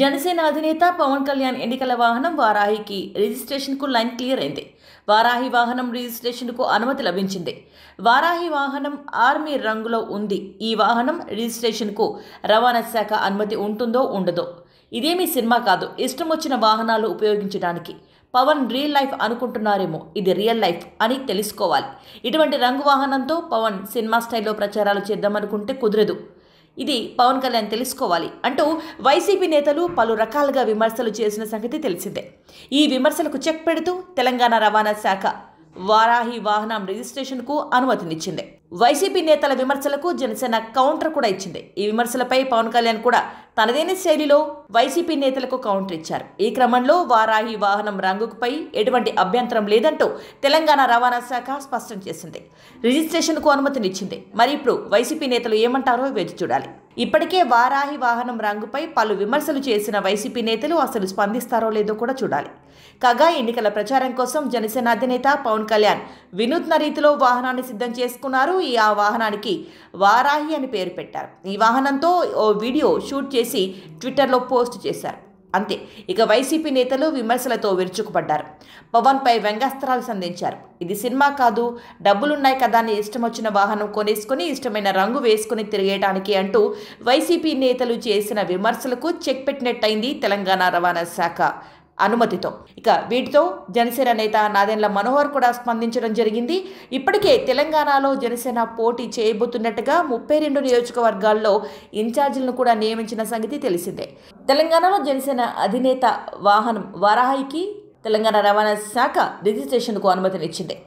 జనసేన అధినేత పవన్ కళ్యాణ్ ఎన్నికల వాహనం వారాహికి రిజిస్ట్రేషన్కు లైన్ క్లియర్ అయింది వారాహి వాహనం రిజిస్ట్రేషన్కు అనుమతి లభించింది వారాహి వాహనం ఆర్మీ రంగులో ఉంది ఈ వాహనం రిజిస్ట్రేషన్కు రవాణా శాఖ అనుమతి ఉంటుందో ఉండదో ఇదేమీ సినిమా కాదు ఇష్టం వచ్చిన వాహనాలు ఉపయోగించడానికి పవన్ రియల్ లైఫ్ అనుకుంటున్నారేమో ఇది రియల్ లైఫ్ అని తెలుసుకోవాలి ఇటువంటి రంగు వాహనంతో పవన్ సినిమా స్టైల్లో ప్రచారాలు చేద్దామనుకుంటే కుదరదు ఇది పవన్ కళ్యాణ్ తెలుసుకోవాలి అంటూ వైసీపీ నేతలు పలు రకాలుగా విమర్శలు చేసిన సంగతి తెలిసిందే ఈ విమర్శలకు చెక్ పెడుతూ తెలంగాణ రవాణా శాఖ వారాహి వాహనం రిజిస్ట్రేషన్కు అనుమతినిచ్చింది వైసీపీ నేతల విమర్శలకు జనసేన కౌంటర్ కూడా ఇచ్చింది ఈ విమర్శలపై పవన్ కళ్యాణ్ కూడా తనదైన శైలిలో వైసీపీ నేతలకు కౌంటర్ ఇచ్చారు ఈ క్రమంలో వారాహి వాహనం రంగుకుపై ఎటువంటి అభ్యంతరం లేదంటూ తెలంగాణ రవాణా శాఖ స్పష్టం చేసింది రిజిస్ట్రేషన్కు అనుమతినిచ్చింది మరి ఇప్పుడు వైసీపీ నేతలు ఏమంటారో వేచి చూడాలి ఇప్పటికే వారాహి వాహనం రంగుపై పలు విమర్శలు చేసిన వైసీపీ నేతలు అసలు స్పందిస్తారో లేదో కూడా చూడాలి కాగా ఎన్నికల ప్రచారం కోసం జనసేన అధినేత పవన్ కళ్యాణ్ వినూత్న రీతిలో వాహనాన్ని సిద్ధం చేసుకున్నారు ఈ ఆ వాహనానికి వారాహి అని పేరు పెట్టారు ఈ వాహనంతో ఓ వీడియో షూట్ చేసి ట్విట్టర్లో పోస్ట్ చేశారు అంతే ఇక వైసీపీ నేతలు విమర్శలతో విరుచుకుపడ్డారు పవన్పై వ్యంగాస్త్రాలు సంధించారు ఇది సినిమా కాదు డబ్బులున్నాయి కదా అని ఇష్టం వచ్చిన వాహనం కొనేసుకుని ఇష్టమైన రంగు వేసుకుని తిరిగేయడానికి అంటూ వైసీపీ నేతలు చేసిన విమర్శలకు చెక్ పెట్టినట్టయింది తెలంగాణ రవాణా శాఖ అనుమతితో ఇక వీటితో జనసేన నేత నాదెండ్ల మనోహర్ కూడా స్పందించడం జరిగింది ఇప్పటికే తెలంగాణలో జనసేన పోటీ చేయబోతున్నట్టుగా ముప్పై రెండు నియోజకవర్గాల్లో ఇన్ఛార్జీలను కూడా నియమించిన సంగతి తెలిసిందే తెలంగాణలో జనసేన అధినేత వాహనం వారాహికి తెలంగాణ రవాణా శాఖ రిజిస్ట్రేషన్కు అనుమతినిచ్చింది